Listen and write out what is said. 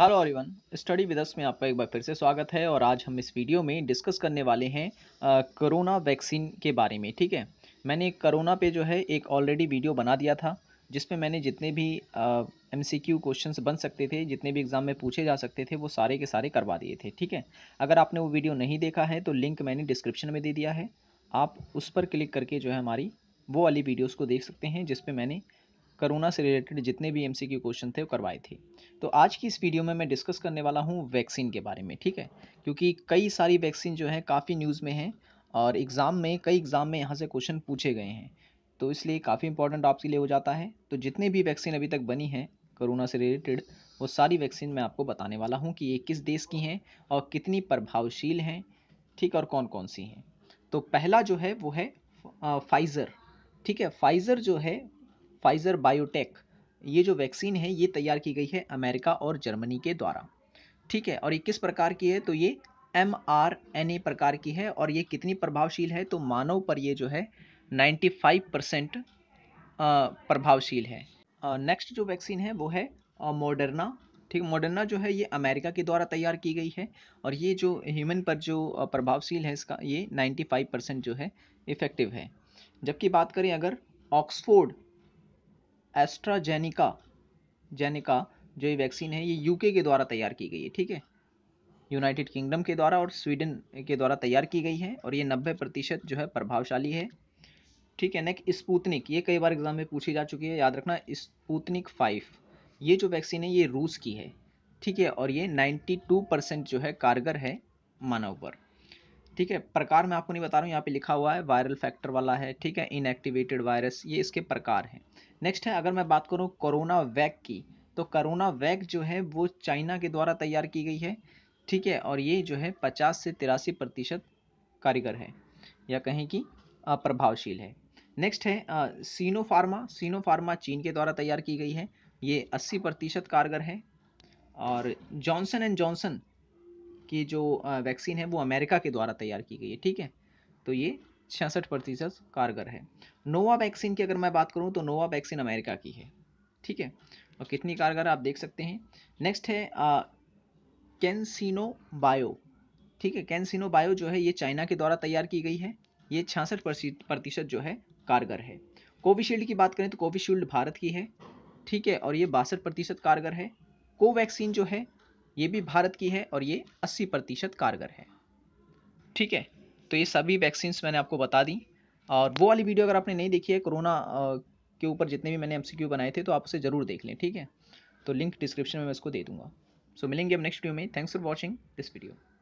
hello everyone study with us में आपका एक बार फिर से स्वागत है और आज हम इस वीडियो में डिस्कस करने वाले हैं कोरोना वैक्सीन के बारे में ठीक है मैंने कोरोना पे जो है एक ऑलरेडी वीडियो बना दिया था जिसमें मैंने जितने भी एम सी क्यू क्वेश्चन बन सकते थे जितने भी एग्ज़ाम में पूछे जा सकते थे वो सारे के सारे करवा दिए थे ठीक है अगर आपने वो वीडियो नहीं देखा है तो लिंक मैंने डिस्क्रिप्शन में दे दिया है आप उस पर क्लिक करके जो है हमारी वो वाली वीडियोज़ को देख सकते हैं जिसपे मैंने कोरोना से रिलेटेड जितने भी एमसीक्यू क्वेश्चन थे वो करवाए थे तो आज की इस वीडियो में मैं डिस्कस करने वाला हूँ वैक्सीन के बारे में ठीक है क्योंकि कई सारी वैक्सीन जो है काफ़ी न्यूज़ में है और एग्ज़ाम में कई एग्ज़ाम में यहाँ से क्वेश्चन पूछे गए हैं तो इसलिए काफ़ी इंपॉर्टेंट आपके लिए हो जाता है तो जितने भी वैक्सीन अभी तक बनी हैं कोरोना से रिलेटेड वो सारी वैक्सीन मैं आपको बताने वाला हूँ कि ये किस देश की हैं और कितनी प्रभावशील हैं ठीक और कौन कौन सी हैं तो पहला जो है वो है फाइज़र ठीक है फाइज़र जो है फाइज़र बायोटेक ये जो वैक्सीन है ये तैयार की गई है अमेरिका और जर्मनी के द्वारा ठीक है और ये किस प्रकार की है तो ये एम आर एन ए प्रकार की है और ये कितनी प्रभावशील है तो मानव पर ये जो है 95 परसेंट प्रभावशील है नेक्स्ट जो वैक्सीन है वो है मोडर्ना ठीक मोडर्ना जो है ये अमेरिका के द्वारा तैयार की गई है और ये जो ह्यूमन पर जो प्रभावशील है इसका ये 95 परसेंट जो है इफ़ेक्टिव है जबकि बात करें अगर ऑक्सफोर्ड एस्ट्राजेनिका जेनिका जो ये वैक्सीन है ये यूके के द्वारा तैयार की गई है ठीक है यूनाइटेड किंगडम के द्वारा और स्वीडन के द्वारा तैयार की गई है और ये नब्बे प्रतिशत जो है प्रभावशाली है ठीक है नेक्स्ट स्पूतनिक ये कई बार एग्जाम में पूछी जा चुकी है याद रखना स्पूतनिक फाइव ये जो वैक्सीन है ये रूस की है ठीक है और ये टू परसेंट जो है कारगर है मानव पर ठीक है प्रकार मैं आपको नहीं बता रहा हूँ यहाँ पे लिखा हुआ है वायरल फैक्टर वाला है ठीक है इनएक्टिवेटेड वायरस ये इसके प्रकार हैं नेक्स्ट है अगर मैं बात करूँ कोरोना वैक की तो करोना वैक जो है वो चाइना के द्वारा तैयार की गई है ठीक है और ये जो है पचास से तिरासी प्रतिशत कारीगर है या कहें कि प्रभावशील है नेक्स्ट है सीनोफार्मा सीनोफार्मा सीनो फार्मा चीन के द्वारा तैयार की गई है ये अस्सी प्रतिशत कारगर है और जॉनसन एंड जॉनसन की जो वैक्सीन है वो अमेरिका के द्वारा तैयार की गई है ठीक है तो ये छियासठ प्रतिशत कारगर है नोवा वैक्सीन की अगर मैं बात करूँ तो नोवा वैक्सीन अमेरिका की है ठीक है और कितनी कारगर आप देख सकते हैं नेक्स्ट है कैंसिनो बायो ठीक है कैंसिनो बायो जो है ये चाइना के द्वारा तैयार की गई है ये छियासठ प्रतिशत जो है कारगर है कोविशील्ड की बात करें तो कोविशील्ड भारत की है ठीक है और ये बासठ प्रतिशत कारगर है कोवैक्सीन जो है ये भी भारत की है और ये 80 प्रतिशत कारगर है ठीक है तो ये सभी वैक्सीन्स मैंने आपको बता दी और वो वाली वीडियो अगर आपने नहीं देखी है कोरोना के ऊपर जितने भी मैंने एम बनाए थे तो आप उसे ज़रूर देख लें ठीक है तो लिंक डिस्क्रिप्शन में मैं इसको दे दूँगा सो so, मिलेंगे अब नेक्स्ट वीडियो में thanks for watching this video